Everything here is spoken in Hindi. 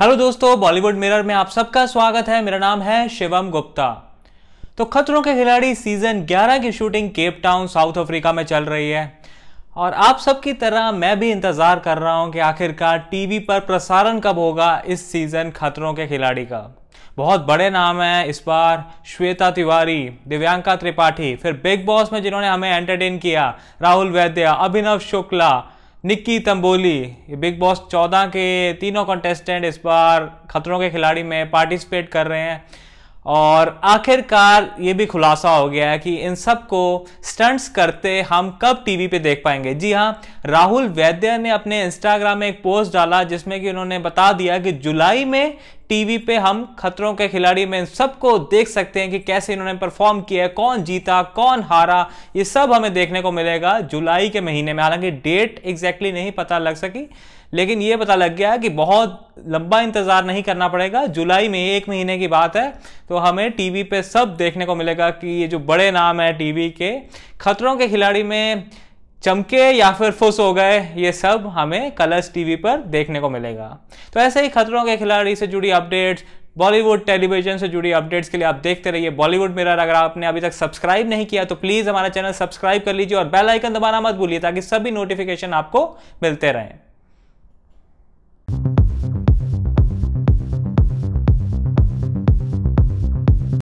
हेलो दोस्तों बॉलीवुड मिरर में आप सबका स्वागत है मेरा नाम है शिवम गुप्ता तो खतरों के खिलाड़ी सीजन 11 की shooting Cape Town South Africa में चल रही है और आप सबकी तरह मैं भी इंतजार कर रहा हूं कि आखिरकार टीवी पर प्रसारण कब होगा इस सीजन खतरों के खिलाड़ी का बहुत बड़े नाम है इस बार श्वेता तिवारी दिव्यांका त्रिपाठी फिर बिग बॉस में जिन्होंने हमें एंटरटेन किया राहुल वैद्य अभिनव शुक्ला निक्की तंबोली ये बिग बॉस चौदह के तीनों कंटेस्टेंट इस बार खतरों के खिलाड़ी में पार्टिसिपेट कर रहे हैं और आखिरकार ये भी खुलासा हो गया है कि इन सब को स्टंट्स करते हम कब टीवी पे देख पाएंगे जी हाँ राहुल वैद्य ने अपने इंस्टाग्राम में एक पोस्ट डाला जिसमें कि उन्होंने बता दिया कि जुलाई में टीवी पे हम खतरों के खिलाड़ी में सबको देख सकते हैं कि कैसे इन्होंने परफॉर्म किया है कौन जीता कौन हारा ये सब हमें देखने को मिलेगा जुलाई के महीने में हालांकि डेट एग्जैक्टली नहीं पता लग सकी लेकिन ये पता लग गया कि बहुत लंबा इंतज़ार नहीं करना पड़ेगा जुलाई में एक महीने की बात है तो हमें टीवी पे सब देखने को मिलेगा कि ये जो बड़े नाम है टीवी के खतरों के खिलाड़ी में चमके या फिर फुस हो गए ये सब हमें कलर्स टीवी पर देखने को मिलेगा तो ऐसे ही खतरों के खिलाड़ी से जुड़ी अपडेट्स बॉलीवुड टेलीविजन से जुड़ी अपडेट्स के लिए आप देखते रहिए बॉलीवुड मिरर अगर आपने अभी तक सब्सक्राइब नहीं किया तो प्लीज़ हमारा चैनल सब्सक्राइब कर लीजिए और बेल आइकन दबाना मत भूलिए ताकि सभी नोटिफिकेशन आपको मिलते रहें